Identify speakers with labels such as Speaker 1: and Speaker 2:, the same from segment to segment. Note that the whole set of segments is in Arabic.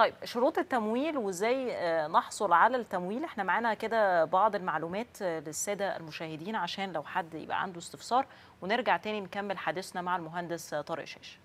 Speaker 1: طيب شروط التمويل وازاي آه، نحصل على التمويل احنا معانا كده بعض المعلومات آه، للساده المشاهدين عشان لو حد يبقى عنده استفسار ونرجع تاني نكمل حديثنا مع المهندس طارق شاشه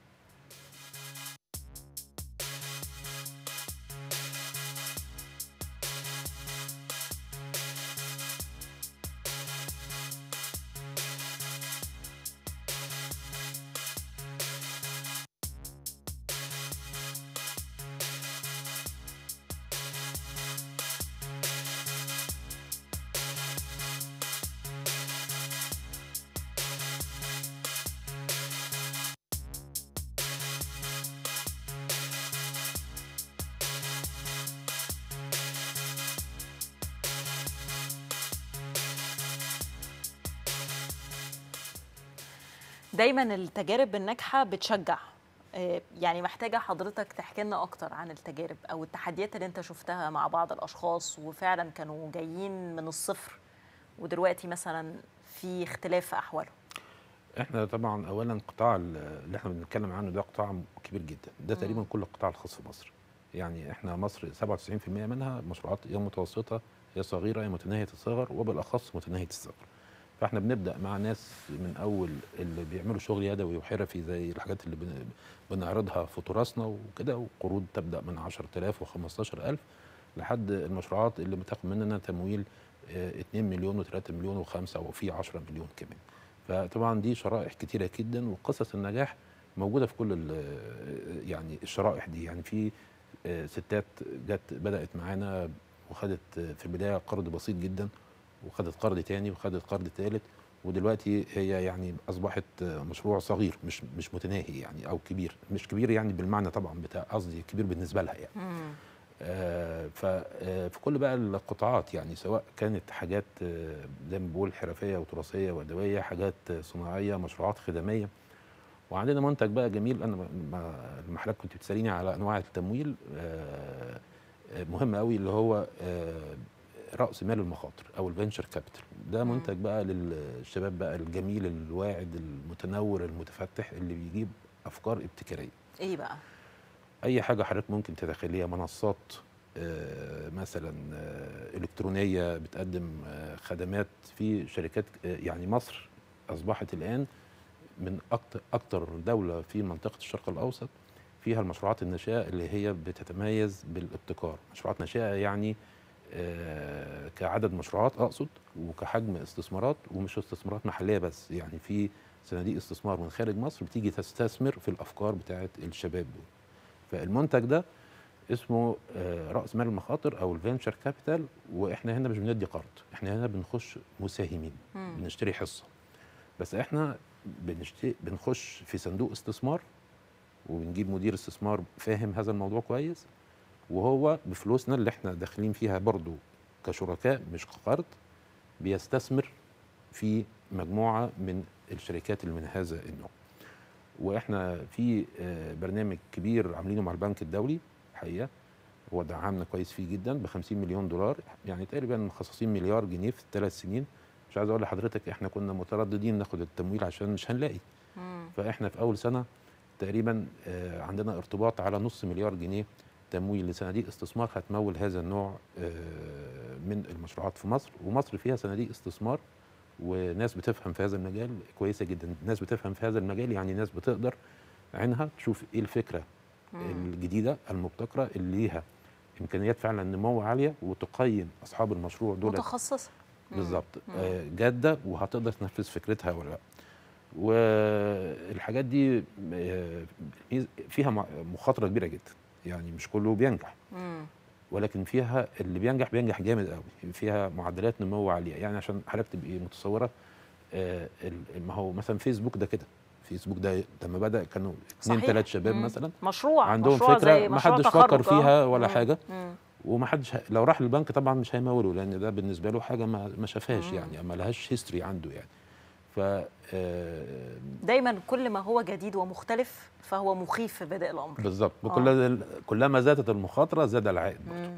Speaker 1: دايما التجارب الناجحه بتشجع آه، يعني محتاجه حضرتك تحكي لنا اكتر عن التجارب او التحديات اللي انت شفتها مع بعض الاشخاص وفعلا كانوا جايين من الصفر ودلوقتي مثلا في اختلاف في احوالهم
Speaker 2: احنا طبعا اولا قطاع اللي احنا بنتكلم عنه ده قطاع كبير جدا ده تقريبا كل القطاع الخاص في مصر يعني احنا مصر 97% منها مشروعات يا متوسطه يا صغيره يا متناهيه الصغر وبالاخص متناهيه الصغر فاحنا بنبدا مع ناس من اول اللي بيعملوا شغل يدوي وحرفي زي الحاجات اللي بنعرضها في تراثنا وكده وقروض تبدا من 10000 و15000 لحد المشروعات اللي بتاخد مننا تمويل 2 آه، مليون و3 مليون و5 وفي 10 مليون كمان فطبعا دي شرائح كتيره جدا وقصص النجاح موجوده في كل آه، يعني الشرائح دي يعني في آه، ستات جت بدات معانا وخدت في البدايه قرض بسيط جدا وخدت قرض تاني وخدت قرض تالت ودلوقتي هي يعني اصبحت مشروع صغير مش مش متناهي يعني او كبير مش كبير يعني بالمعنى طبعا بتاع قصدي كبير بالنسبه لها يعني مم. آه ففي آه، كل بقى القطاعات يعني سواء كانت حاجات آه، زي ما بقول حرفيه وتراثيه وادويه حاجات صناعيه مشروعات خدميه وعندنا منتج بقى جميل انا لما حضرتك كنت بتساليني على انواع التمويل آه, آه، مهم قوي اللي هو آه راس مال المخاطر او الفينشر كابيتال ده منتج بقى للشباب بقى الجميل الواعد المتنور المتفتح اللي بيجيب افكار ابتكاريه ايه بقى اي حاجه حضرتك ممكن تتخيليها منصات آه، مثلا آه، الكترونيه بتقدم آه، خدمات في شركات يعني مصر اصبحت الان من اكثر اكتر دوله في منطقه الشرق الاوسط فيها المشروعات الناشئه اللي هي بتتميز بالابتكار مشروعات ناشئه يعني آه، كعدد مشروعات اقصد وكحجم استثمارات ومش استثمارات محليه بس يعني في صناديق استثمار من خارج مصر بتيجي تستثمر في الافكار بتاعه الشباب دول فالمنتج ده اسمه آه، راس مال المخاطر او الفينشر كابيتال واحنا هنا مش بندي قرض احنا هنا بنخش مساهمين بنشتري حصه بس احنا بنشتري بنخش في صندوق استثمار وبنجيب مدير استثمار فاهم هذا الموضوع كويس وهو بفلوسنا اللي احنا داخلين فيها برضو كشركاء مش كقرض بيستثمر في مجموعة من الشركات اللي من هذا النوع واحنا في آه، برنامج كبير عاملينه مع البنك الدولي الحقيقه هو دعمنا كويس فيه جدا ب 50 مليون دولار يعني تقريبا مخصصين مليار جنيه في الثلاث سنين مش عايز اقول لحضرتك احنا كنا مترددين ناخد التمويل عشان مش هنلاقي مم. فاحنا في اول سنه تقريبا آه، عندنا ارتباط على نص مليار جنيه تمويل لصناديق استثمار هتمول هذا النوع آه، من المشروعات في مصر ومصر فيها صناديق استثمار وناس بتفهم في هذا المجال كويسه جدا ناس بتفهم في هذا المجال يعني ناس بتقدر عينها تشوف ايه الفكره الجديده المبتكره اللي ليها امكانيات فعلا نمو عاليه وتقيم اصحاب المشروع دول متخصصه
Speaker 1: بالظبط آه،
Speaker 2: جاده وهتقدر تنفذ فكرتها ولا لا والحاجات دي آه، فيها مخاطره كبيره جدا يعني مش كله بينجح ولكن فيها اللي بينجح بينجح جامد قوي فيها معدلات نمو عاليه يعني عشان حضرتك تبقي متصوره آه، ما هو مثلا فيسبوك ده كده فيسبوك ده لما بدا كانوا اثنين ثلاث شباب مثلا مشروع عندهم مشروع فكره ما حدش فكر فيها آه. ولا مم. حاجه ومحدش لو راح للبنك طبعا مش هيموله لان ده بالنسبه له حاجه ما شافهاش يعني ما لهاش هيستوري عنده يعني ف آه،
Speaker 1: دايما كل ما هو جديد ومختلف فهو مخيف في بدء الامر
Speaker 2: بالظبط آه. كلما زادت المخاطره زاد العائد
Speaker 1: برضه